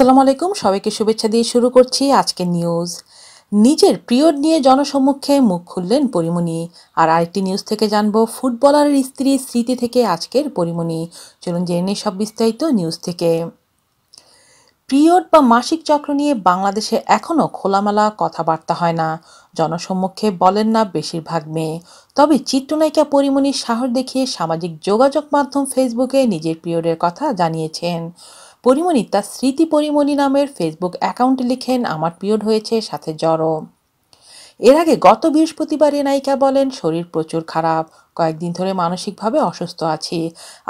আসসালামু আলাইকুম সবাইকে শুভেচ্ছা দিয়ে শুরু করছি আজকের নিউজ নিজের পিরিয়ড নিয়ে জনসম্মুখে মুখ খুললেন পরিমণি আর আরেকটি নিউজ থেকে জানব ফুটবলারের স্ত্রী স্মৃতি থেকে আজকের পরিমণি চলুন জেনে সব বিস্তারিত নিউজ থেকে পিরিয়ড বা মাসিক চক্র নিয়ে বাংলাদেশে এখনও খোলামেলা কথাবার্তা হয় না জনসম্মুখে বলেন না বেশিরভাগ মেয়ে তবে চিত্রনায়িকা পরিমণির সাহস দেখিয়ে সামাজিক যোগাযোগ মাধ্যম ফেসবুকে নিজের পিরিয়ডের কথা জানিয়েছেন পরিমণি তার স্মৃতি পরিমণি নামের ফেসবুক অ্যাকাউন্টে লিখেন আমার পিরিয়ড হয়েছে সাথে জ্বরও এর আগে গত বৃহস্পতিবার এ নায়িকা বলেন শরীর প্রচুর খারাপ কয়েকদিন ধরে মানসিকভাবে অসুস্থ আছি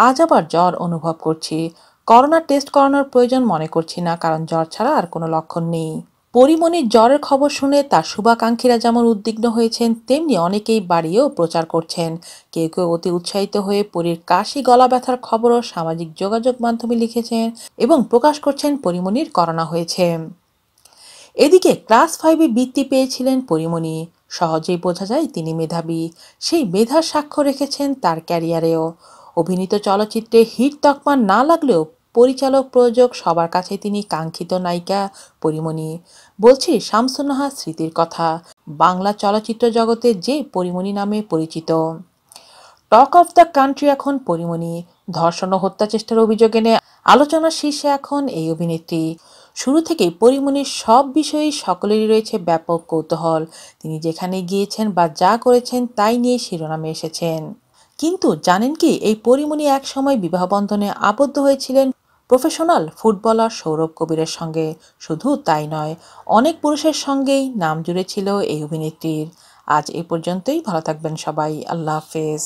আজ আবার জ্বর অনুভব করছি করোনা টেস্ট করানোর প্রয়োজন মনে করছি না কারণ জ্বর ছাড়া আর কোনো লক্ষণ নেই পরিমণির জ্বরের খবর শুনে তার শুভাকাঙ্ক্ষীরা যেমন উদ্বিগ্ন হয়েছেন তেমনি অনেকেই বাড়িয়েও প্রচার করছেন কেউ কেউ অতি উৎসাহিত হয়ে পরীর কাশি গলা ব্যথার খবরও সামাজিক যোগাযোগ মাধ্যমে লিখেছেন এবং প্রকাশ করছেন পরিমণির করোনা হয়েছে এদিকে ক্লাস ফাইভে বৃত্তি পেয়েছিলেন পরিমণি সহজেই বোঝা যায় তিনি মেধাবী সেই মেধার সাক্ষ্য রেখেছেন তার ক্যারিয়ারেও অভিনীত চলচ্চিত্রে হিট তকমা না লাগলেও পরিচালক প্রযোজক সবার কাছে তিনি কাঙ্ক্ষিত নায়িকা পরিমণি বলছি শামসুনহা স্মৃতির কথা বাংলা চলচ্চিত্র জগতে যে পরিমণি নামে পরিচিত টক অফ দ্য কান্ট্রি এখন পরিমণি ধর্ষণ ও হত্যা চেষ্টার অভিযোগ এনে আলোচনার শীর্ষে এখন এই অভিনেত্রী শুরু থেকেই পরিমণির সব বিষয়ে সকলেরই রয়েছে ব্যাপক কৌতূহল তিনি যেখানে গিয়েছেন বা যা করেছেন তাই নিয়ে শিরোনামে এসেছেন কিন্তু জানেন কি এই পরিমণি একসময় বিবাহবন্ধনে আবদ্ধ হয়েছিলেন প্রফেশনাল ফুটবলার সৌরভ কবিরের সঙ্গে শুধু তাই নয় অনেক পুরুষের সঙ্গেই নাম জুড়েছিল এই অভিনেত্রীর আজ এ পর্যন্তই ভালো থাকবেন সবাই আল্লাহ হাফেজ